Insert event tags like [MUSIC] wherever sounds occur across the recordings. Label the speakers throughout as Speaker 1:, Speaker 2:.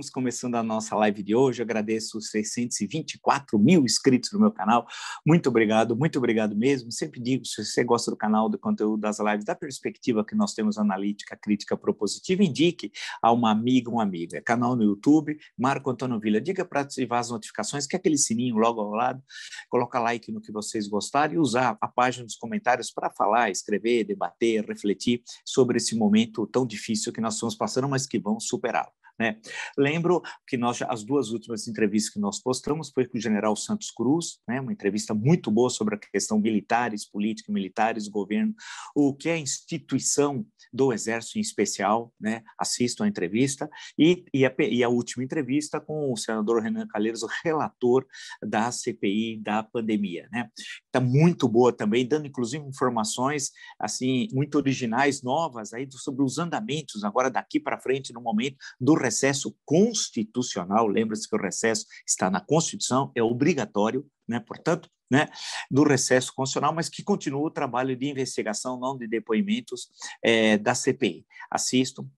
Speaker 1: Estamos começando a nossa live de hoje. Agradeço os 624 mil inscritos no meu canal. Muito obrigado, muito obrigado mesmo. Sempre digo, se você gosta do canal, do conteúdo das lives, da perspectiva que nós temos analítica, crítica, propositiva, indique a uma amiga, um amigo. É canal no YouTube, Marco Antônio Vila. Diga para ativar as notificações, que é aquele sininho logo ao lado. Coloca like no que vocês gostarem e usar a página dos comentários para falar, escrever, debater, refletir sobre esse momento tão difícil que nós estamos passando, mas que vamos superá-lo. Né? Lembro que nós as duas últimas entrevistas que nós postamos foi com o General Santos Cruz, né? Uma entrevista muito boa sobre a questão militares, política, militares, governo, o que é a instituição do Exército em especial, né? Assisto a entrevista e, e, a, e a última entrevista com o senador Renan Calheiros, o relator da CPI da pandemia, né? Está muito boa também, dando inclusive informações assim muito originais, novas aí sobre os andamentos agora daqui para frente no momento do recesso constitucional, lembra-se que o recesso está na Constituição, é obrigatório, né? portanto, né, do recesso constitucional, mas que continua o trabalho de investigação, não de depoimentos é, da CPI. Assistam,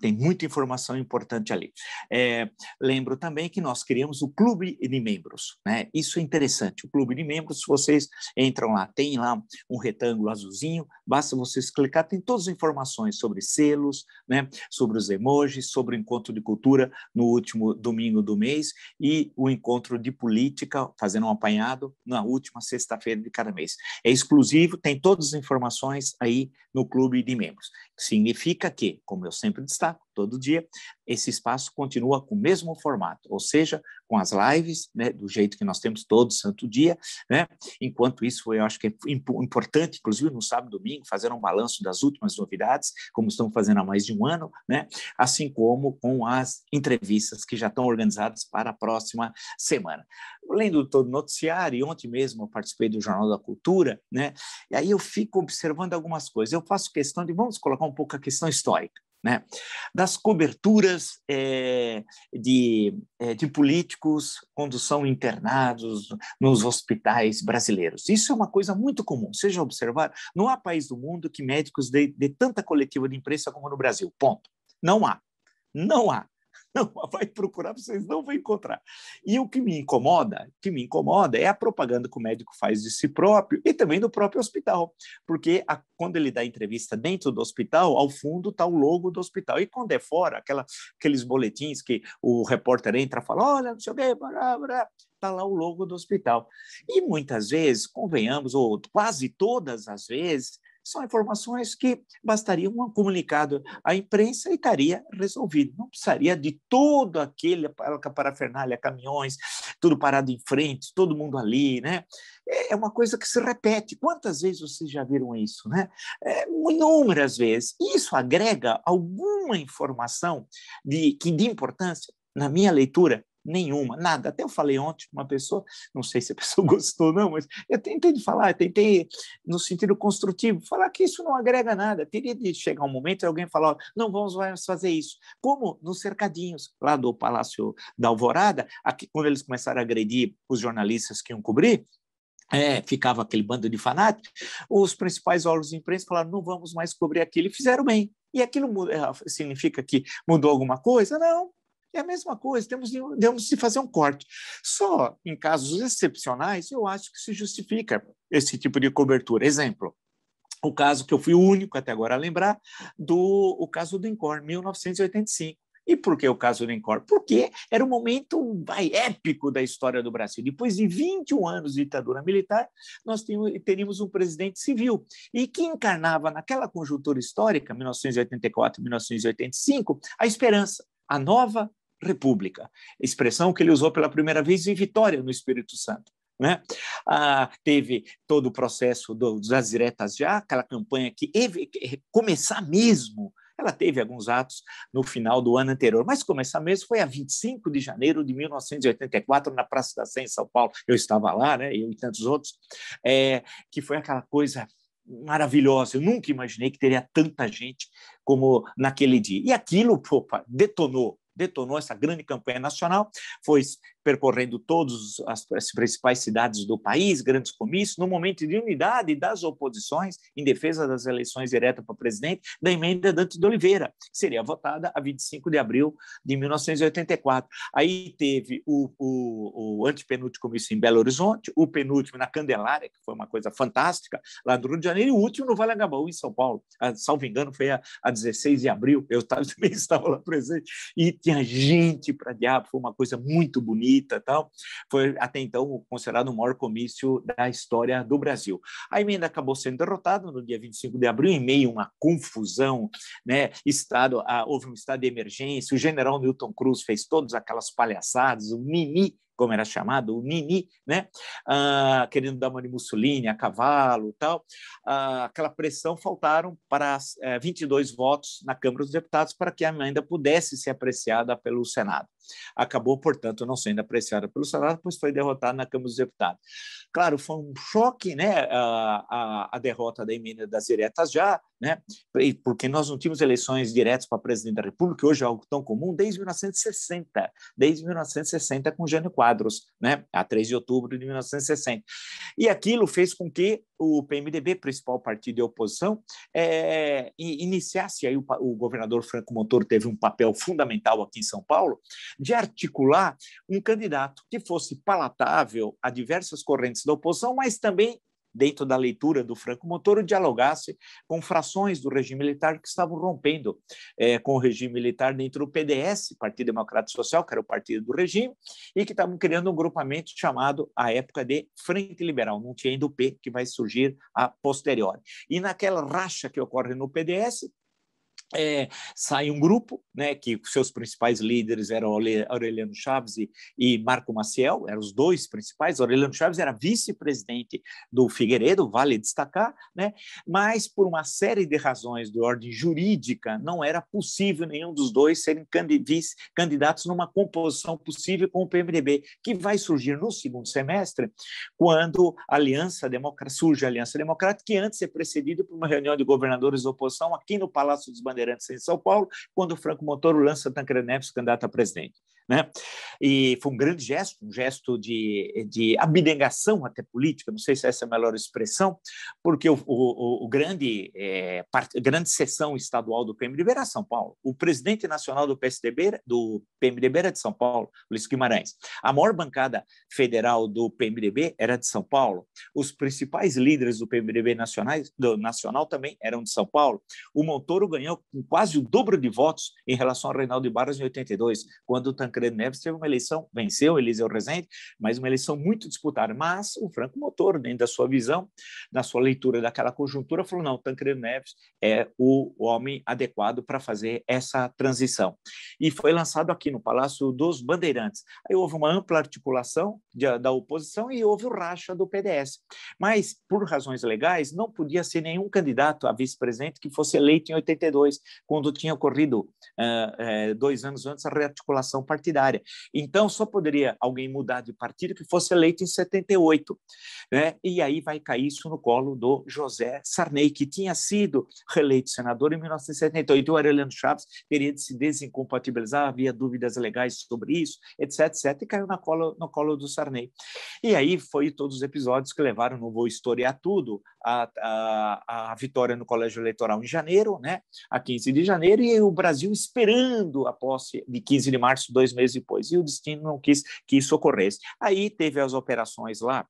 Speaker 1: tem muita informação importante ali. É, lembro também que nós criamos o clube de membros, né? Isso é interessante. O clube de membros, se vocês entram lá, tem lá um retângulo azulzinho, basta vocês clicar, tem todas as informações sobre selos, né? Sobre os emojis, sobre o encontro de cultura no último domingo do mês e o encontro de política, fazendo um apanhado na última sexta-feira de cada mês. É exclusivo, tem todas as informações aí no clube de membros. Significa que, como eu sempre está todo dia. Esse espaço continua com o mesmo formato, ou seja, com as lives, né, do jeito que nós temos todo santo dia, né? Enquanto isso, eu acho que é importante, inclusive no sábado e domingo, fazer um balanço das últimas novidades, como estão fazendo há mais de um ano, né? Assim como com as entrevistas que já estão organizadas para a próxima semana. Lendo todo o noticiário, ontem mesmo eu participei do Jornal da Cultura, né? E aí eu fico observando algumas coisas. Eu faço questão de, vamos colocar um pouco a questão histórica né? das coberturas é, de, é, de políticos quando são internados nos hospitais brasileiros. Isso é uma coisa muito comum. Seja observar, não há país do mundo que médicos dê, dê tanta coletiva de imprensa como no Brasil. Ponto. Não há. Não há. [LAUGHS] não vai procurar, vocês não vão encontrar. E o que me incomoda, que me incomoda é a propaganda que o médico faz de si próprio e também do próprio hospital, porque a, quando ele dá entrevista dentro do hospital, ao fundo está o logo do hospital e quando é fora, aquela, aqueles boletins que o repórter entra e fala, olha, não sei o quê, blá, blá, está lá o logo do hospital. E muitas vezes, convenhamos, ou quase todas as vezes, são informações que bastaria um comunicado à imprensa e estaria resolvido. Não precisaria de todo aquele parafernália, caminhões, tudo parado em frente, todo mundo ali, né? É, é uma coisa que se repete. Quantas vezes vocês já viram isso, né? É, inúmeras vezes. Isso agrega alguma informação de, que de importância? Na minha leitura, nenhuma, nada. Até eu falei ontem uma pessoa, não sei se a [LAUGHS] pessoa gostou ou não, mas eu tentei falar, eu tentei no sentido construtivo, falar que isso não agrega nada. Teria de chegar um momento e alguém falar, não vamos mais fazer isso. Como nos cercadinhos lá do Palácio da Alvorada, aqui, quando eles começaram a agredir os jornalistas que iam cobrir, é, ficava aquele bando de fanáticos, os principais órgãos de imprensa falaram, não vamos mais cobrir aquilo, e fizeram bem. E aquilo é, significa que mudou alguma coisa? Não, é a mesma coisa, temos, temos de fazer um corte. Só em casos excepcionais, eu acho que se justifica esse tipo de cobertura. Exemplo, o caso que eu fui o único até agora a lembrar, do o caso do INCOR, 1985. E por que o caso do Encore? Porque era um momento vai, épico da história do Brasil. Depois de 21 anos de ditadura militar, nós teríamos um presidente civil e que encarnava naquela conjuntura histórica, 1984 1985, a esperança, a nova república, expressão que ele usou pela primeira vez em Vitória, no Espírito Santo. Né? Ah, teve todo o processo do, das diretas já, aquela campanha que eh, começar mesmo ela teve alguns atos no final do ano anterior, mas começar mesmo foi a 25 de janeiro de 1984, na Praça da Sé, em São Paulo. Eu estava lá, né, eu e tantos outros, é, que foi aquela coisa maravilhosa. Eu nunca imaginei que teria tanta gente como naquele dia. E aquilo, opa, detonou detonou essa grande campanha nacional, foi percorrendo todas as, as principais cidades do país, grandes comícios, no momento de unidade das oposições em defesa das eleições diretas para presidente, da emenda Dante de Oliveira, que seria votada a 25 de abril de 1984. Aí teve o, o, o antepenúltimo comício em Belo Horizonte, o penúltimo na Candelária, que foi uma coisa fantástica, lá no Rio de Janeiro, e o último no Vale Agabaú, em São Paulo. A, ah, salvo engano, foi a, a 16 de abril, eu [LAUGHS] também estava lá presente, e tinha gente para diabo, foi uma coisa muito bonita Rita tal. Foi até então considerado o maior comício da história do Brasil. A emenda acabou sendo derrotada no dia 25 de abril, em meio a uma confusão, né? Estado, a, ah, houve um estado de emergência, o general Newton Cruz fez todas aquelas palhaçadas, o mini como era chamado, o Nini, né? Ah, querendo dar uma de Mussolini a cavalo tal. Ah, aquela pressão faltaram para 22 eh, votos na Câmara dos Deputados para que a emenda pudesse ser apreciada pelo Senado. Acabou, portanto, não sendo apreciada pelo Senado, pois foi derrotada na Câmara dos Deputados. Claro, foi um choque né, a, ah, a, a derrota da emenda das diretas já, né? porque nós não tínhamos eleições diretas para presidente da República, hoje é algo tão comum, desde 1960, desde 1960 com Jânio Quadros, né? a 3 de outubro de 1960. E aquilo fez com que o PMDB, principal partido de oposição, é, iniciasse, aí o, o governador Franco Montoro teve um papel fundamental aqui em São Paulo, de articular um candidato que fosse palatável a diversas correntes da oposição, mas também dentro da leitura do Franco Montoro, dialogasse com frações do regime militar que estavam rompendo é, com o regime militar dentro do PDS, Partido Democrata Social, que era o partido do regime, e que estavam criando um grupamento chamado, à época, de Frente Liberal. Não tinha ainda o P, que vai surgir a posteriori. E naquela racha que ocorre no PDS, é, sai um grupo, né, que seus principais líderes eram Aureliano Chaves e, e Marco Maciel, eram os dois principais. Aureliano Chaves era vice-presidente do Figueiredo, vale destacar, né, mas por uma série de razões de ordem jurídica, não era possível nenhum dos dois serem candidatos numa composição possível com o PMDB, que vai surgir no segundo semestre, quando a Aliança Democrática, surge a Aliança Democrática, que antes é precedida por uma reunião de governadores da oposição aqui no Palácio dos Bandeirantes Bandeirantes em São Paulo, quando o Franco Montoro lança Tancredo Neves candidato a presidente. Né? E foi um grande gesto, um gesto de, de abnegação até política, não sei se essa é a melhor expressão, porque o, o, o grande, é, part, grande sessão estadual do PMDB era São Paulo. O presidente nacional do PSDB, do PMDB era de São Paulo, Luiz Guimarães. A maior bancada federal do PMDB era de São Paulo. Os principais líderes do PMDB nacionais, do, nacional também eram de São Paulo. O Montoro ganhou com quase o dobro de votos em relação a Reinaldo Barros em 82, quando o Tancredo Neves né? teve uma eleição, venceu Eliseu Rezende, mas uma eleição muito disputada. Mas o Franco Motor, dentro da sua visão, na sua leitura daquela conjuntura, falou: não, Tancredo Neves é o homem adequado para fazer essa transição. E foi lançado aqui no Palácio dos Bandeirantes. Aí houve uma ampla articulação de, da oposição e houve o racha do PDS. Mas, por razões legais, não podia ser nenhum candidato a vice-presidente que fosse eleito em 82, quando tinha ocorrido uh, uh, dois anos antes a rearticulação partidária partidária. Então, só poderia alguém mudar de partido que fosse eleito em 78. Né? E aí vai cair isso no colo do José Sarney, que tinha sido reeleito senador em 1978. O Aureliano Chaves teria de se desincompatibilizar, havia dúvidas legais sobre isso, etc, etc, e caiu na colo, no colo do Sarney. E aí foi todos os episódios que levaram, não vou historiar tudo, a, a, a, vitória no colégio eleitoral em janeiro, né, a 15 de janeiro, e o Brasil esperando a posse de 15 de março, dois meses depois, e o destino não quis que isso ocorresse. Aí teve as operações lá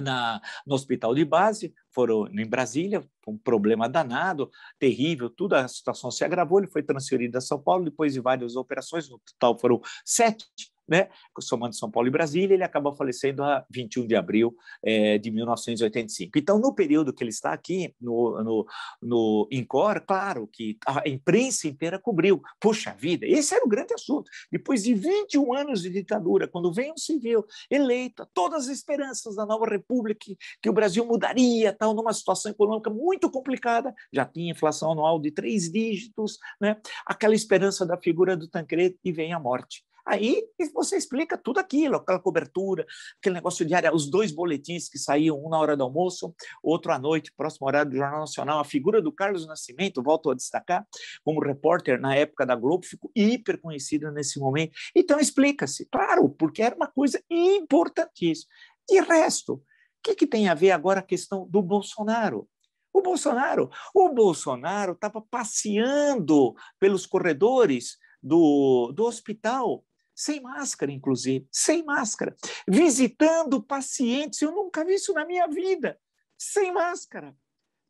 Speaker 1: na, no hospital de base, foram em Brasília, um problema danado, terrível, tudo, a situação se agravou, ele foi transferido a São Paulo, depois de várias operações, no total foram sete, né? somando São Paulo e Brasília, ele acaba falecendo a 21 de abril é, de 1985. Então, no período que ele está aqui, no, no, no INCOR, claro que a imprensa inteira cobriu. Puxa vida, esse era o grande assunto. Depois de 21 anos de ditadura, quando vem um civil eleito, todas as esperanças da nova república, que, que o Brasil mudaria, tal, numa situação econômica muito complicada, já tinha inflação anual de três dígitos, né? aquela esperança da figura do Tancredo e vem a morte. Aí você explica tudo aquilo, aquela cobertura, aquele negócio diário, os dois boletins que saíam, um na hora do almoço, outro à noite, próximo horário do Jornal Nacional. A figura do Carlos Nascimento, volto a destacar, como repórter na época da Globo, ficou hiper conhecida nesse momento. Então explica-se, claro, porque era uma coisa importantíssima. De resto, o que, que tem a ver agora a questão do Bolsonaro? O Bolsonaro, o Bolsonaro estava passeando pelos corredores do, do hospital sem máscara, inclusive, sem máscara, visitando pacientes, eu nunca vi isso na minha vida, sem máscara,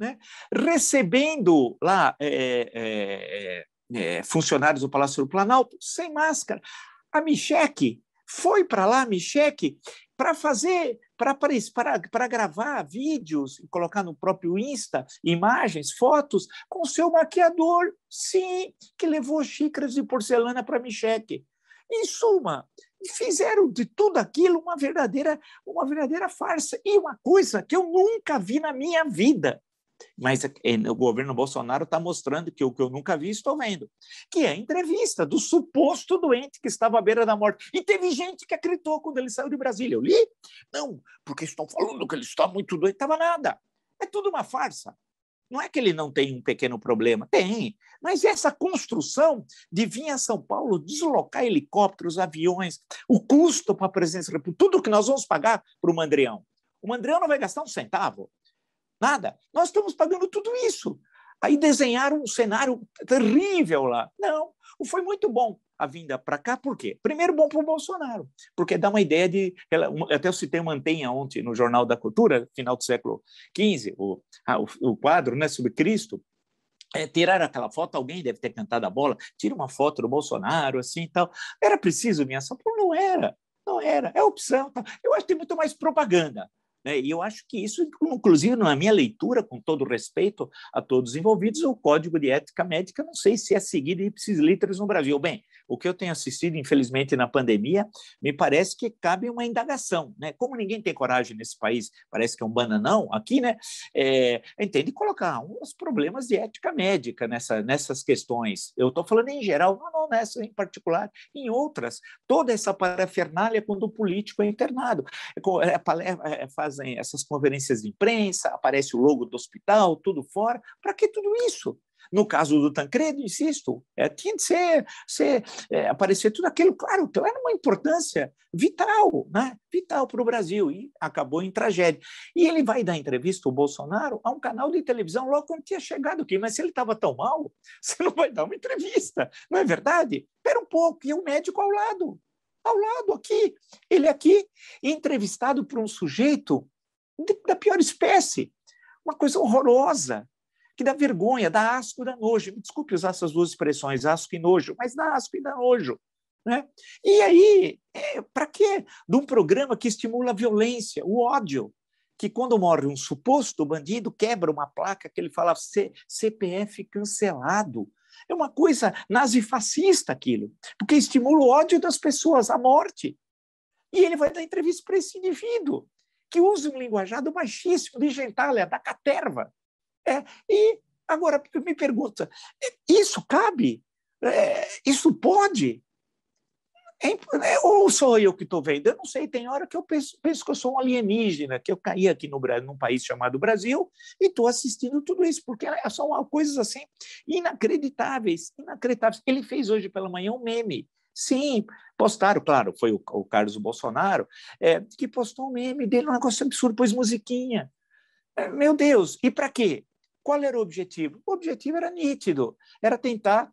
Speaker 1: né? recebendo lá é, é, é, funcionários do Palácio do Planalto, sem máscara. A Micheque foi para lá, Micheque, para fazer, para gravar vídeos e colocar no próprio Insta imagens, fotos, com seu maquiador, sim, que levou xícaras de porcelana para Micheque. Em suma, fizeram de tudo aquilo uma verdadeira, uma verdadeira farsa e uma coisa que eu nunca vi na minha vida. Mas é, é, o governo Bolsonaro está mostrando que o que eu nunca vi estou vendo, que é a entrevista do suposto doente que estava à beira da morte. E teve gente que acreditou quando ele saiu de Brasília. Eu li? Não, porque estão falando que ele está muito doente. Estava nada. É tudo uma farsa. Não é que ele não tem um pequeno problema, tem. Mas essa construção de vir a São Paulo, deslocar helicópteros, aviões, o custo para a presença, tudo que nós vamos pagar para o Mandrião. O Mandrião não vai gastar um centavo, nada. Nós estamos pagando tudo isso. Aí desenharam um cenário terrível lá. Não, foi muito bom a vinda para cá, por quê? Primeiro, bom para o Bolsonaro, porque dá uma ideia de. Até eu citei Mantenha ontem no Jornal da Cultura, final do século XV, o, o, o quadro né, sobre Cristo, é, tirar aquela foto, alguém deve ter cantado a bola, tira uma foto do Bolsonaro, assim e tal. Era preciso minha ação? Não era, não era, é opção. Tal. Tá? Eu acho que tem muito mais propaganda. Né? E eu acho que isso, inclusive na minha leitura, com todo respeito a todos os envolvidos, o Código de Ética Médica, não sei se é seguido ipsis literis no Brasil. Bem, o que eu tenho assistido, infelizmente, na pandemia, me parece que cabe uma indagação. Né? Como ninguém tem coragem nesse país, parece que é um bananão aqui, né? É, entende colocar uns problemas de ética médica nessa, nessas questões. Eu estou falando em geral, não, não nessa em particular, em outras. Toda essa parafernália quando o político é internado, é, é, é, faz é, fazem eh, essas conferências de imprensa, aparece o logo do hospital, tudo fora. Para que tudo isso? No caso do Tancredo, insisto, é, tinha de ser, ser é, aparecer tudo aquilo, claro, então era uma importância vital, né? vital para o Brasil, e acabou em tragédia. E ele vai dar entrevista, o Bolsonaro, a um canal de televisão logo quando tinha chegado aqui, mas se ele estava tão mal, [LAUGHS] você não vai dar uma entrevista, não é verdade? Espera um pouco, e o um médico ao lado, ao lado, aqui, ele aqui, entrevistado por um sujeito da pior espécie, uma coisa horrorosa, que dá vergonha, dá asco, dá nojo. Me desculpe usar essas duas expressões, asco e nojo, mas dá asco e dá nojo. Né? E aí, é, para quê? De um programa que estimula a violência, o ódio, que quando morre um suposto bandido, quebra uma placa que ele fala CPF cancelado. É uma coisa nazifascista aquilo, porque estimula o ódio das pessoas, a morte. E ele vai dar entrevista para esse indivíduo, que usa um linguajado baixíssimo, de gentalha, da caterva. É, e agora me pergunta, isso cabe? É, isso pode? É, é ou sou eu que estou vendo? Eu não sei, tem hora que eu penso, penso, que eu sou um alienígena, que eu caí aqui no, num país chamado Brasil e estou assistindo tudo isso, porque é são coisas assim inacreditáveis, inacreditáveis. Ele fez hoje pela manhã um meme Sim, postaram, claro, foi o, o Carlos Bolsonaro, é, que postou um meme dele, um negócio absurdo, pôs musiquinha. É, meu Deus, e para quê? Qual era o objetivo? O objetivo era nítido, era tentar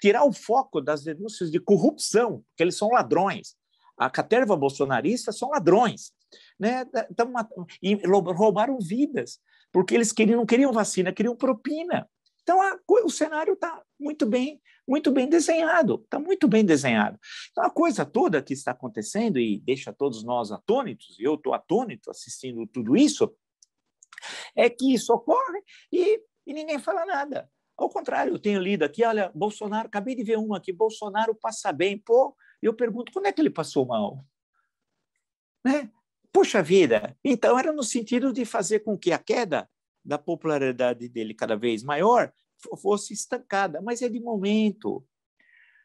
Speaker 1: tirar o foco das denúncias de corrupção, porque eles são ladrões. A caterva bolsonarista são ladrões, né? E roubaram vidas, porque eles queriam, não queriam vacina, queriam propina. Então, a, o cenário está muito bem, muito bem desenhado, está muito bem desenhado. Então, a coisa toda que está acontecendo e deixa todos nós atônitos, e eu estou atônito assistindo tudo isso, é que isso ocorre e, e ninguém fala nada. Ao contrário, eu tenho lido aqui, olha, Bolsonaro, acabei de ver uma aqui, Bolsonaro passa bem, pô, eu pergunto, quando é que ele passou mal? Né? Puxa vida, então era no sentido de fazer com que a queda da popularidade dele cada vez maior fosse estancada, mas é de momento.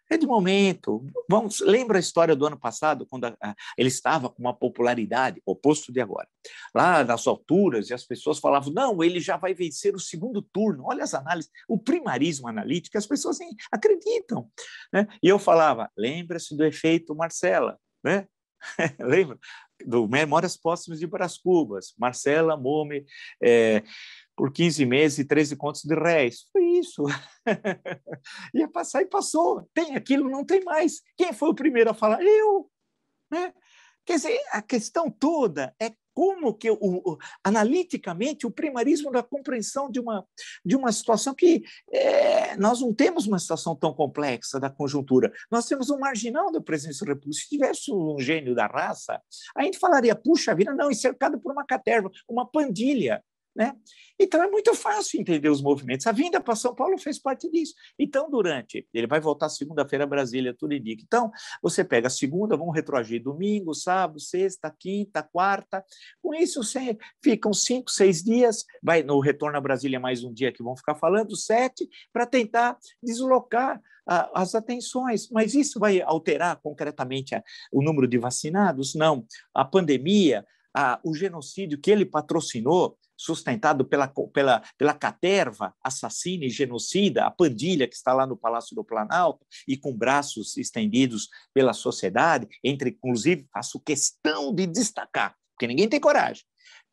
Speaker 1: É de momento. Vamos, lembra a história do ano passado, quando a, a, ele estava com uma popularidade oposto de agora. Lá nas alturas, e as pessoas falavam: não, ele já vai vencer o segundo turno. Olha as análises, o primarismo analítico, as pessoas nem acreditam. Né? E eu falava: lembra-se do efeito Marcela, né? [LAUGHS] Lembra? do Memórias Póstumas de Brás Cubas, Marcela Mome, é, por 15 meses e 13 contos de réis. Foi isso. [LAUGHS] Ia passar e passou. Tem aquilo, não tem mais. Quem foi o primeiro a falar? Eu. Né? Quer dizer, a questão toda é como que, o, o, analiticamente, o primarismo da compreensão de uma, de uma situação que é, nós não temos uma situação tão complexa da conjuntura. Nós temos um marginal da presença da república. Se tivesse um gênio da raça, a gente falaria, puxa vida, não, encercado por uma caterva, uma pandilha. Né? Então é muito fácil entender os movimentos. A vinda para São Paulo fez parte disso. Então, durante, ele vai voltar segunda-feira a Brasília, indica. Então, você pega segunda, vão retroagir domingo, sábado, sexta, quinta, quarta. Com isso, você, ficam cinco, seis dias. Vai no retorno a Brasília mais um dia que vão ficar falando, sete, para tentar deslocar a, ah, as atenções. Mas isso vai alterar concretamente a, o número de vacinados? Não. A pandemia, a, o genocídio que ele patrocinou sustentado pela, pela, pela caterva assassina e genocida, a pandilha que está lá no Palácio do Planalto e com braços estendidos pela sociedade, entre, inclusive, faço questão de destacar, porque ninguém tem coragem,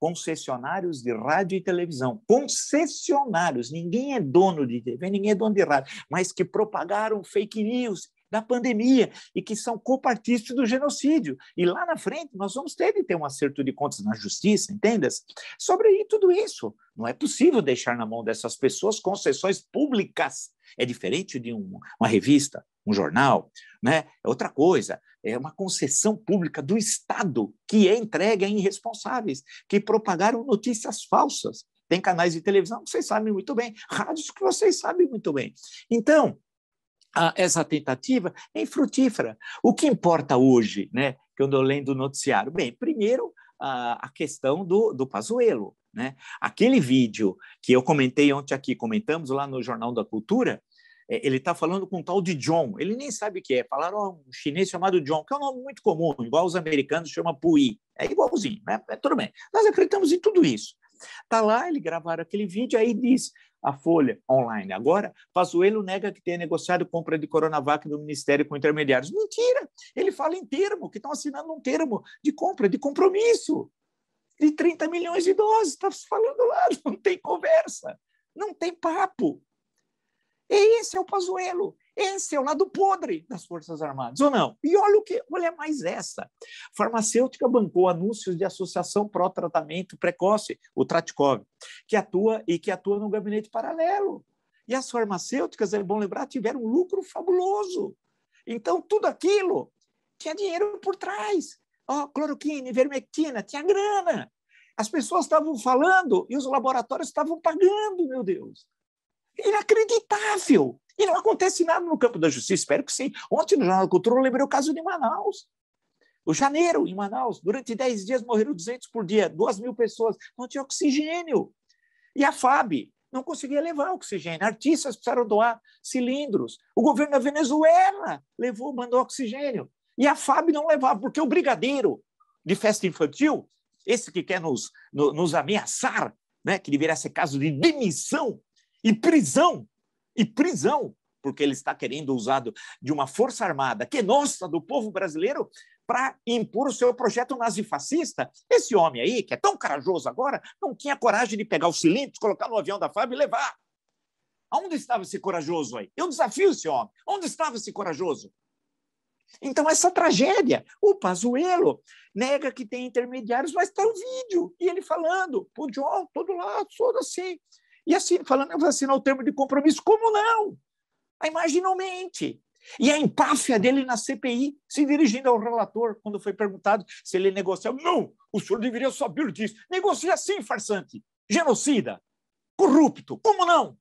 Speaker 1: concessionários de rádio e televisão, concessionários, ninguém é dono de TV, ninguém é dono de rádio, mas que propagaram fake news da pandemia e que são copartícipes do genocídio. E lá na frente nós vamos ter de ter um acerto de contas na justiça, entendas? Sobre tudo isso. Não é possível deixar na mão dessas pessoas concessões públicas. É diferente de um, uma revista, um jornal, né? É outra coisa, é uma concessão pública do Estado que é entregue a irresponsáveis, que propagaram notícias falsas. Tem canais de televisão que vocês sabem muito bem, rádios que vocês sabem muito bem. Então, essa tentativa é infrutífera. O que importa hoje, né, que eu estou lendo o noticiário? Bem, primeiro, a, questão do, do Pazuello. Né? Aquele vídeo que eu comentei ontem aqui, comentamos lá no Jornal da Cultura, é, ele está falando com um tal de John, ele nem sabe o que é. Falaram oh, um chinês chamado John, que é um nome muito comum, igual os americanos chamam Pui. É igualzinho, né? É, tudo bem. Nós acreditamos em tudo isso. Está lá, ele gravaram aquele vídeo, aí diz: a Folha Online. Agora, Pazuello nega que tenha negociado compra de Coronavac no Ministério com intermediários. Mentira! Ele fala em termo, que estão assinando um termo de compra, de compromisso, de 30 milhões de doses. Está falando lá, [LAUGHS] não tem conversa, não tem papo. E esse é o Pazuello. Esse é o lado podre das Forças Armadas, ou não? E olha o que, olha mais essa. Farmacêutica bancou anúncios de associação pró-tratamento precoce, o Tratkov, que atua e que atua no gabinete paralelo. E as farmacêuticas, é bom lembrar, tiveram um lucro fabuloso. Então, tudo aquilo tinha dinheiro por trás. Ó, oh, cloroquina, ivermectina, tinha grana. As pessoas estavam falando e os laboratórios estavam pagando, meu Deus. Inacreditável! E não acontece nada no campo da justiça, espero que sim. Ontem no Jornal da Cultura eu lembrei o caso de Manaus. O janeiro, em Manaus, durante 10 dias morreram 200 por dia, 2 mil pessoas, não tinha oxigênio. E a FAB não conseguia levar oxigênio. Artistas precisaram doar cilindros. O governo da Venezuela levou, mandou oxigênio. E a FAB não levava, porque o brigadeiro de festa infantil, esse que quer nos, nos, nos ameaçar, né, que deveria ser caso de demissão e prisão, e prisão, porque ele está querendo usar de uma força armada que é nossa, do povo brasileiro, para impor o seu projeto nazifascista. Esse homem aí, que é tão corajoso agora, não tinha coragem de pegar o cilindro, colocar no avião da FAB e levar. Onde estava esse corajoso aí? Eu desafio esse homem. Onde estava esse corajoso? Então, essa tragédia, o pazuelo nega que tem intermediários, mas está o vídeo, e ele falando, pô, John, todo lado, todo assim. E assim, falando, eu vou assinar o termo de compromisso. Como não? A ah, imagem não mente. E a empáfia dele na CPI, se dirigindo ao relator, quando foi perguntado se ele negociou. Não, o senhor deveria saber disso. Negocia sim, farsante. Genocida. Corrupto. Como não?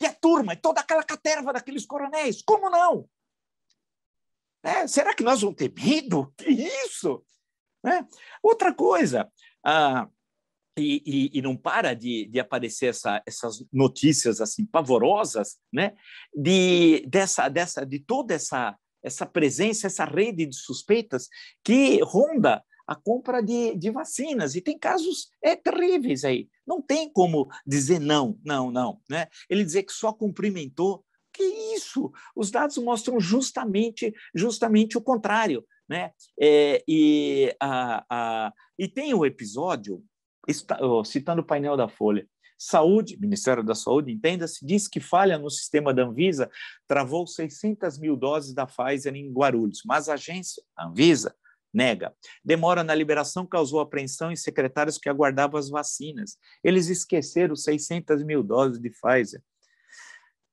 Speaker 1: E a turma, e toda aquela caterva daqueles coronéis. Como não? É, será que nós vamos ter medo? Que isso? É. Outra coisa, ah, e, e, e, não para de, de aparecer essa, essas notícias assim pavorosas, né? De dessa dessa de toda essa essa presença, essa rede de suspeitas que ronda a compra de, de vacinas e tem casos é terríveis aí. Não tem como dizer não, não, não, né? Ele dizer que só cumprimentou, que isso? Os dados mostram justamente justamente o contrário, né? É, e a, a, e tem o um episódio está, citando o painel da Folha, Saúde, Ministério da Saúde, entenda-se, diz que falha no sistema da Anvisa travou 600 mil doses da Pfizer em Guarulhos, mas a agência, a Anvisa, nega. Demora na liberação causou apreensão em secretários que aguardavam as vacinas. Eles esqueceram 600 mil doses de Pfizer.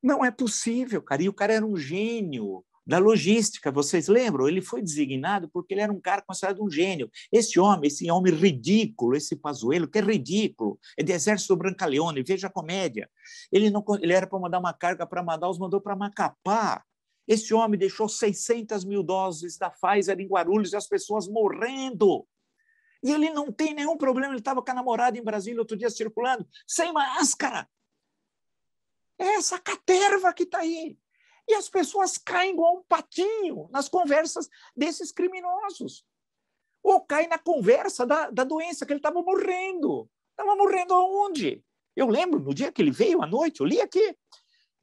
Speaker 1: Não é possível, cara. E o cara era um gênio da logística. Vocês lembram? Ele foi designado porque ele era um cara considerado um gênio. Esse homem, esse homem ridículo, esse Pazuello, que é ridículo, é de Exército Brancaleone, veja a comédia. Ele, não, ele era para mandar uma carga para Manaus, mandou para Macapá. Esse homem deixou 600 mil doses da Pfizer em Guarulhos e as pessoas morrendo. E ele não tem nenhum problema. Ele estava com a namorada em Brasília outro dia circulando, sem máscara. É essa caterva que está aí. E as pessoas caem igual um patinho nas conversas desses criminosos. Ou cai na conversa da, da doença, que ele estava morrendo. Estava morrendo aonde? Eu lembro, no dia que ele veio, à noite, eu li aqui.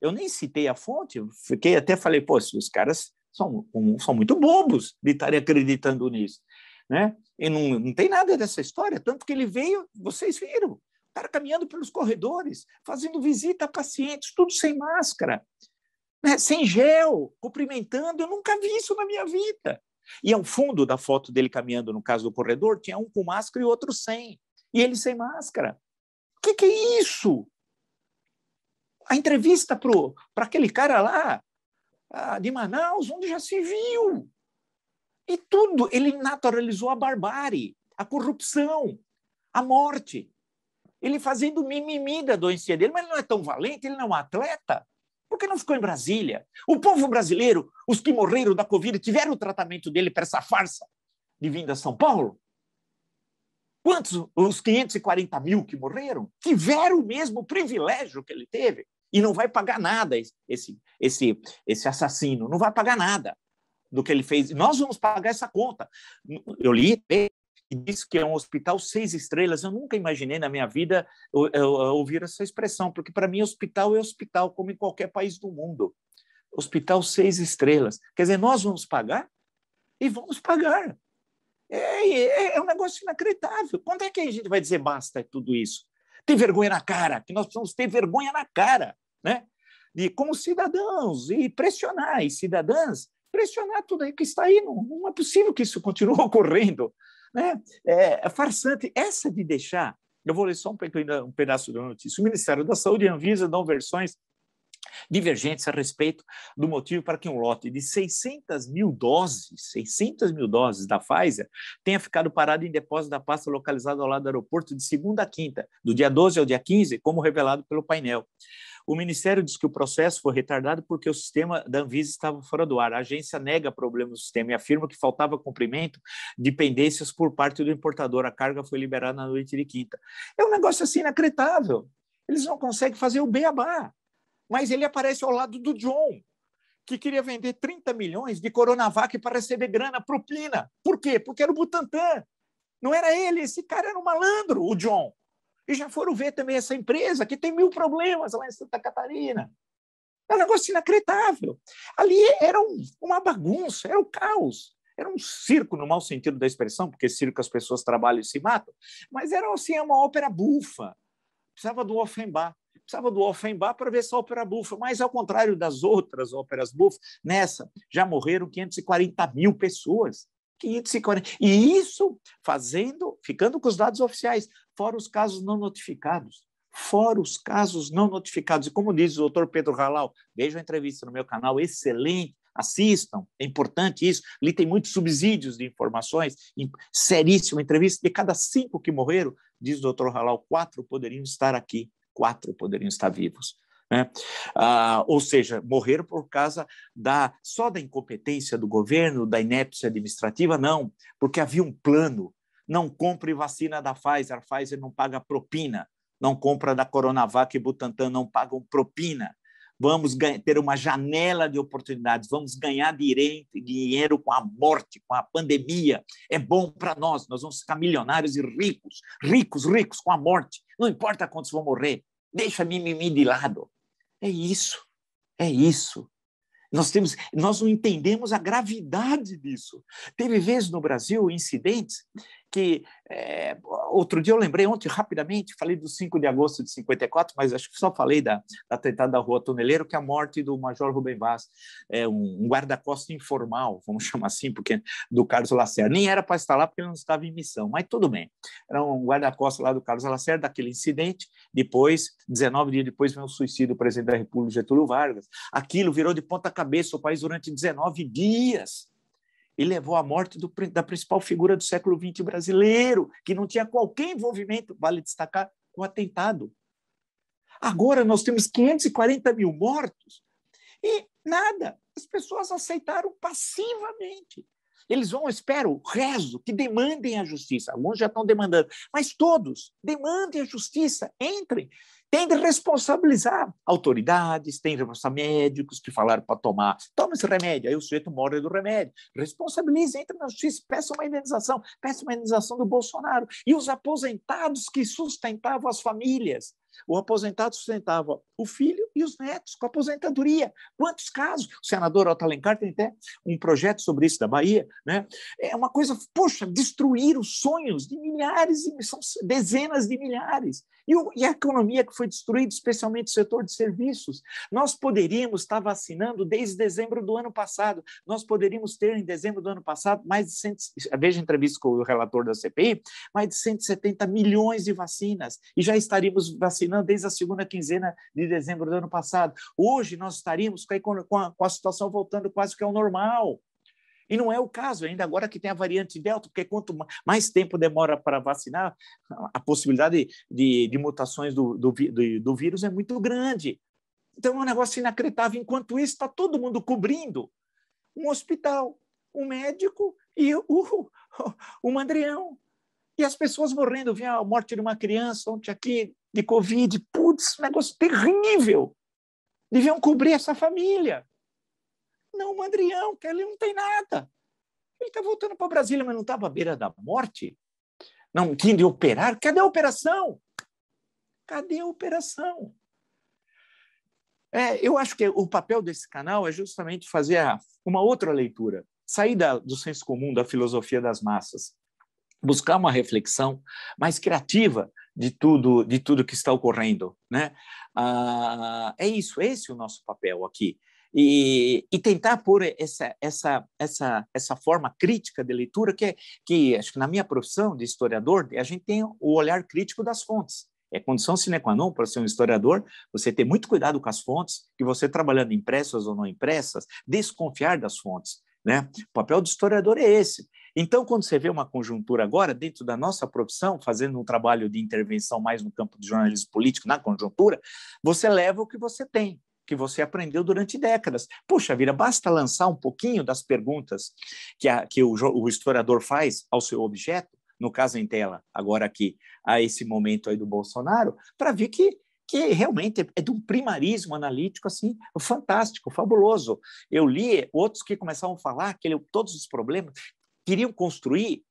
Speaker 1: Eu nem citei a fonte, eu fiquei até falei, pô, os caras são, são muito bobos de estarem acreditando nisso. Né? E não, não tem nada dessa história, tanto que ele veio, vocês viram, o cara caminhando pelos corredores, fazendo visita a pacientes, tudo sem máscara né, sem gel, cumprimentando. Eu nunca vi isso na minha vida. E ao fundo da foto dele caminhando, no caso do corredor, tinha um com máscara e outro sem. E ele sem máscara. O que, que é isso? A entrevista para aquele cara lá, de Manaus, onde já se viu. E tudo, ele naturalizou a barbárie, a corrupção, a morte. Ele fazendo mimimi da doença dele, mas ele não é tão valente, ele não é um atleta. Por que não ficou em Brasília? O povo brasileiro, os que morreram da Covid, tiveram o tratamento dele para essa farsa de vinda a São Paulo? Quantos, os 540 mil que morreram, tiveram o mesmo privilégio que ele teve? E não vai pagar nada esse, esse, esse assassino, não vai pagar nada do que ele fez. Nós vamos pagar essa conta. Eu li e disse que é um hospital seis estrelas. Eu nunca imaginei na minha vida ouvir essa expressão, porque para mim hospital é hospital, como em qualquer país do mundo. Hospital seis estrelas. Quer dizer, nós vamos pagar e vamos pagar. É, é, é um negócio inacreditável. Quando é que a gente vai dizer basta é tudo isso? Tem vergonha na cara, que nós precisamos ter vergonha na cara, né? De como cidadãos, e pressionar, e cidadãs, pressionar tudo aí que está aí. Não, não é possível que isso continue [LAUGHS] ocorrendo. Né? É, é, farsante. Essa de deixar, eu vou ler só um, um pedaço da notícia. O Ministério da Saúde e a Anvisa dão versões divergentes a respeito do motivo para que um lote de 600 mil doses, 600 mil doses da Pfizer, tenha ficado parado em depósito da pasta localizado ao lado do aeroporto de segunda a quinta, do dia 12 ao dia 15, como revelado pelo painel. O Ministério diz que o processo foi retardado porque o sistema da Anvisa estava fora do ar. A agência nega problemas do sistema e afirma que faltava cumprimento de pendências por parte do importador. A carga foi liberada na noite de quinta. É um negócio assim inacreditável. Eles não conseguem fazer o beabá. Mas ele aparece ao lado do John, que queria vender 30 milhões de Coronavac para receber grana propina. Por quê? Porque era o Butantan. Não era ele, esse cara era um malandro, o John e já foram ver também essa empresa, que tem mil problemas lá em Santa Catarina. É um negócio inacreditável. Ali era um, uma bagunça, era um caos. Era um circo, no mau sentido da expressão, porque circo as pessoas trabalham e se matam, mas era assim, uma ópera bufa. Precisava do Offenbach precisava do Offenbach para ver essa ópera bufa, mas ao contrário das outras óperas bufas, nessa já morreram 540 mil pessoas. 540. E isso fazendo, ficando com os dados oficiais, fora os casos não notificados. Fora os casos não notificados. E como diz o doutor Pedro Ralau veja a entrevista no meu canal, excelente, assistam, é importante isso. Ali tem muitos subsídios de informações, seríssima entrevista. De cada cinco que morreram, diz o doutor Ralau quatro poderiam estar aqui, quatro poderiam estar vivos. Né? Ah, ou seja, morreram por causa da só da incompetência do governo, da inépcia administrativa, não, porque havia um plano, não compre vacina da Pfizer, a Pfizer não paga propina, não compra da Coronavac e Butantan não pagam propina. Vamos ter uma janela de oportunidades, vamos ganhar dinheiro com a morte, com a pandemia. É bom para nós, nós vamos ficar milionários e ricos, ricos, ricos com a morte. Não importa quantos vão morrer, deixa mimimi de lado. É isso, é isso. Nós, temos, nós não entendemos a gravidade disso. Teve vezes no Brasil incidentes que é, outro dia eu lembrei ontem rapidamente, falei do 5 de agosto de 54, mas acho que só falei da, da tentada da Rua Tuneleiro, que é a morte do Major Rubem Vaz, é, um, um guarda-costas informal, vamos [LAUGHS] chamar assim, porque do Carlos Lacerda. Nem era para estar lá porque ele não estava em missão, mas tudo bem. Era um guarda-costas lá do Carlos Lacerda, daquele incidente. Depois, 19 dias depois, veio o suicídio do presidente da República, Getúlio Vargas. Aquilo virou de ponta cabeça o país durante 19 dias e levou à morte do, da principal figura do século XX brasileiro, que não tinha qualquer envolvimento, vale destacar, com o atentado. Agora nós temos 540 mil mortos e nada, as pessoas aceitaram passivamente. Eles vão, espero, rezo, que demandem a justiça. Alguns já estão demandando, mas todos demandem a justiça, entrem tem de responsabilizar autoridades, tem de responsabilizar médicos que falaram para tomar, toma esse remédio, aí o sujeito morre do remédio. Responsabilize, entra na justiça, peça uma indenização, peça uma indenização do Bolsonaro. E os aposentados que sustentavam as famílias, o aposentado sustentava o filho e os netos com aposentadoria. Quantos casos? O senador Otto Alencar tem até um projeto sobre isso da Bahia. Né? É uma coisa, poxa, destruir os sonhos de milhares, são dezenas de milhares. E, o, e a economia que foi destruída, especialmente o setor de serviços. Nós poderíamos estar vacinando desde dezembro do ano passado. Nós poderíamos ter, em dezembro do ano passado, mais de. Cento, veja a entrevista com o relator da CPI, mais de 170 milhões de vacinas. E já estaríamos vacinando vacinando assim, desde a segunda quinzena de dezembro do ano passado. Hoje nós estaríamos com a, com a situação voltando quase que ao normal. E não é o caso, ainda agora que tem a variante Delta, porque quanto mais tempo demora para vacinar, a possibilidade de, de mutações do, do, do, vírus é muito grande. Então é um negócio inacreditável. Enquanto isso, está todo mundo cobrindo um hospital, um médico e o, o, o mandrião. E as pessoas morrendo, vem a morte de uma criança ontem aqui, de Covid. Putz, negócio terrível. Deviam cobrir essa família. Não, o Adrião, que ele não tem nada. Ele está voltando para Brasília, mas não estava à beira da morte? Não tinha de operar? Cadê a operação? Cadê a operação? É, eu acho que o papel desse canal é justamente fazer uma outra leitura, sair da, do senso comum, da filosofia das massas, buscar uma reflexão mais criativa de tudo de tudo que está ocorrendo, né? Ah, é isso, esse é o nosso papel aqui. E, e, tentar pôr essa, essa, essa, essa forma crítica de leitura, que, é, que acho que na minha profissão de historiador, a gente tem o olhar crítico das fontes. É condição sine qua non para ser um historiador, você ter muito cuidado com as fontes, que você trabalhando impressas ou não impressas, desconfiar das fontes. Né? O papel do historiador é esse, então, quando você vê uma conjuntura agora, dentro da nossa profissão, fazendo um trabalho de intervenção mais no campo de jornalismo político, na conjuntura, você leva o que você tem, que você aprendeu durante décadas. Puxa vida, basta lançar um pouquinho das perguntas que, a, que o, o, historiador faz ao seu objeto, no caso em tela, agora aqui, a esse momento aí do Bolsonaro, para ver que, que realmente é de um primarismo analítico assim fantástico, fabuloso. Eu li outros que começavam a falar que ele, todos os problemas queriam construir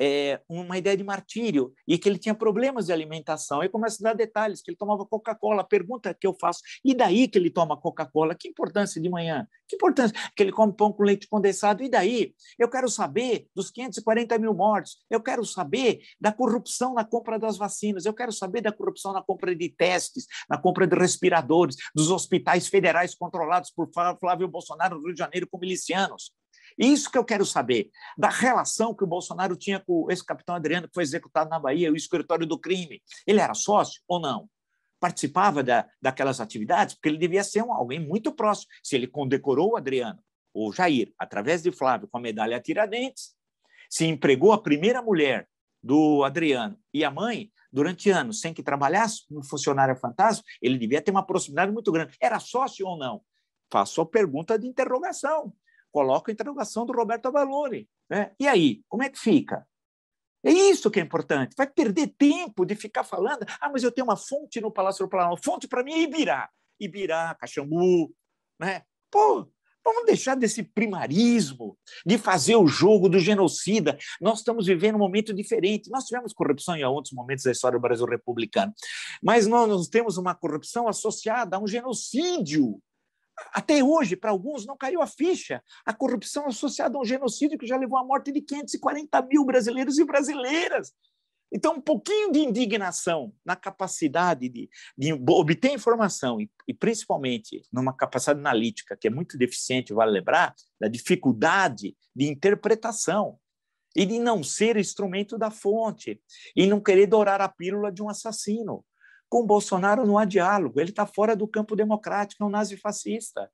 Speaker 1: é, uma ideia de martírio e que ele tinha problemas de alimentação. Aí começa a dar detalhes, que ele tomava Coca-Cola. A pergunta que eu faço, e daí que ele toma Coca-Cola? Que importância de manhã? Que importância que ele come pão com leite condensado? E daí? Eu quero saber dos 540 mil mortos. Eu quero saber da corrupção na compra das vacinas. Eu quero saber da corrupção na compra de testes, na compra de respiradores, dos hospitais federais controlados por Flávio Bolsonaro no Rio de Janeiro com milicianos. Isso que eu quero saber, da relação que o Bolsonaro tinha com esse capitão Adriano que foi executado na Bahia, o escritório do crime. Ele era sócio ou não? Participava da, daquelas atividades? Porque ele devia ser um, alguém muito próximo. Se ele condecorou o Adriano, ou Jair, através de Flávio, com a medalha Tiradentes, se empregou a primeira mulher do Adriano e a mãe durante anos sem que trabalhasse no funcionário fantasma, ele devia ter uma proximidade muito grande. Era sócio ou não? Faço a pergunta de interrogação coloca a interrogação do Roberto Avalone. Né? E aí, como é que fica? É isso que é importante. Vai perder tempo de ficar falando. Ah, mas eu tenho uma fonte no Palácio do Planalto. Fonte para mim é Ibirá. Ibirá, Caxambu. Né? Pô, vamos deixar desse primarismo, de fazer o jogo do genocida. Nós estamos vivendo um momento diferente. Nós tivemos corrupção em outros momentos da história do Brasil republicano. Mas nós temos uma corrupção associada a um genocídio até hoje, para alguns, não caiu a ficha. A corrupção associada a um genocídio que já levou à morte de 540 mil brasileiros e brasileiras. Então, um pouquinho de indignação na capacidade de, de obter informação e, e, principalmente, numa capacidade analítica que é muito deficiente, vale lembrar, da dificuldade de interpretação e de não ser instrumento da fonte e não querer dourar a pílula de um assassino. Com Bolsonaro não há diálogo, ele está fora do campo democrático, é um nazifascista.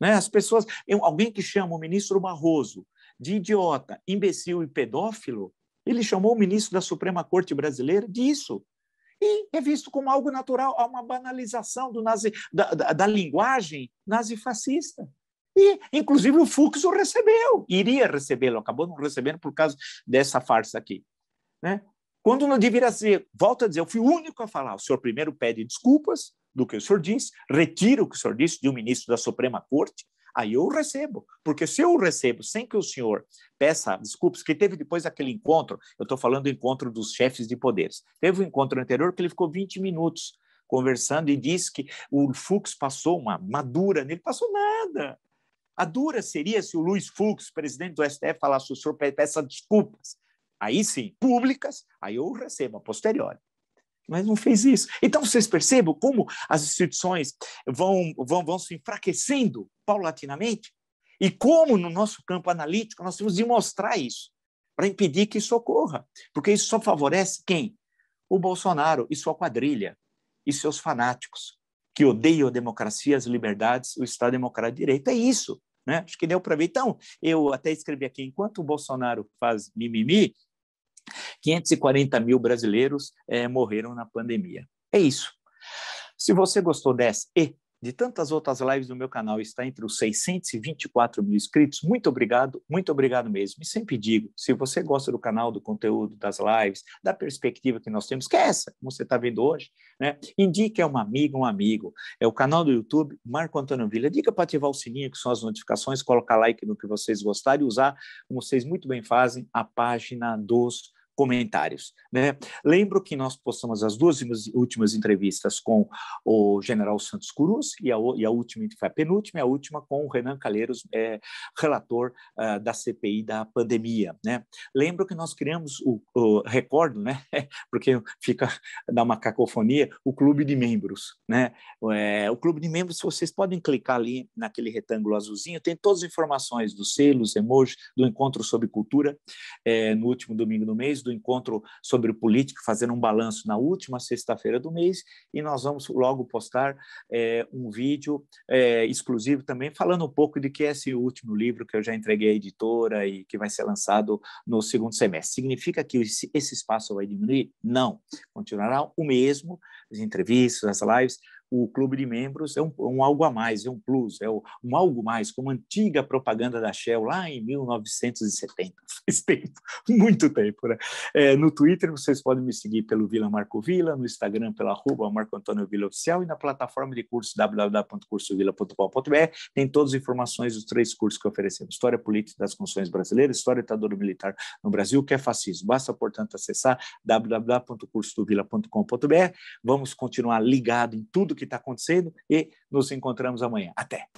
Speaker 1: Né? As pessoas, alguém que chama o ministro Barroso de idiota, imbecil e pedófilo, ele chamou o ministro da Suprema Corte brasileira disso. E é visto como algo natural, há uma banalização do nazi, da, da, da linguagem nazifascista. E, inclusive, o Fux o recebeu, iria recebê-lo, acabou não recebendo por causa dessa farsa aqui. Né? Quando não deveria ser, volto a dizer, eu fui o único a falar. O senhor primeiro pede desculpas do que o senhor disse, retira o que o senhor disse de um ministro da Suprema Corte, aí eu recebo. Porque se eu recebo sem que o senhor peça desculpas, que teve depois aquele encontro, eu estou falando do encontro dos chefes de poderes, teve um encontro anterior que ele ficou 20 minutos conversando e disse que o Fux passou uma madura nele, passou nada. A dura seria se o Luiz Fux, presidente do STF, falasse o senhor peça desculpas aí sim, públicas, aí eu recebo a posteriori. Mas não fez isso. Então vocês percebam como as instituições vão, vão, vão se enfraquecendo paulatinamente e como no nosso campo analítico nós temos de mostrar isso para impedir que isso ocorra, porque isso só favorece quem? O Bolsonaro e sua quadrilha e seus fanáticos que odeiam a democracia, as liberdades, o Estado democrático de direito. É isso. Né? Acho que deu para ver. Então, eu até escrevi aqui, enquanto o Bolsonaro faz mimimi, 540 mil brasileiros é, morreram na pandemia. É isso. Se você gostou dessa e de tantas outras lives do meu canal está entre os 624 mil inscritos. Muito obrigado, muito obrigado mesmo. E sempre digo, se você gosta do canal, do conteúdo, das lives, da perspectiva que nós temos, que é essa, como você está vendo hoje, né? indique a uma amiga, um amigo. É o canal do YouTube Marco Antônio Vila. Dica para ativar o sininho, que são as notificações, colocar like no que vocês gostarem e usar, como vocês muito bem fazem, a página dos comentários. Né? Lembro que nós postamos as duas últimas entrevistas com o general Santos Cruz, e a, e a última foi a penúltima, e a última com o Renan Calheiros, é, relator uh, da CPI da pandemia. Né? Lembro que nós criamos o, o recordo, né? [LAUGHS] porque fica dá uma cacofonia, o clube de membros. Né? É, o clube de membros, vocês podem clicar ali naquele retângulo azulzinho, tem todas as informações dos selos, emojis, do encontro sobre cultura, é, no último domingo do mês, do encontro sobre política, fazendo um balanço na última sexta-feira do mês, e nós vamos logo postar é, um vídeo é, exclusivo também, falando um pouco de que é esse último livro que eu já entreguei à editora e que vai ser lançado no segundo semestre. Significa que esse espaço vai diminuir? Não. Continuará o mesmo, as entrevistas, as lives, o clube de membros é um, um algo a mais, é um plus, é um, algo mais, como a antiga propaganda da Shell lá em 1970. [LAUGHS] Faz tempo, muito tempo, né? É, no Twitter vocês podem me seguir pelo Vila Marco Vila, no Instagram pela arroba Marco Antônio Vila Oficial e na plataforma de curso www.cursovila.com.br tem todas as informações dos três cursos que oferecemos. História Política das Constituições Brasileiras, História Ditadura Militar no Brasil, que é fascismo. Basta, portanto, acessar www.cursovila.com.br Vamos continuar ligado em tudo que que está acontecendo e nos encontramos amanhã. Até!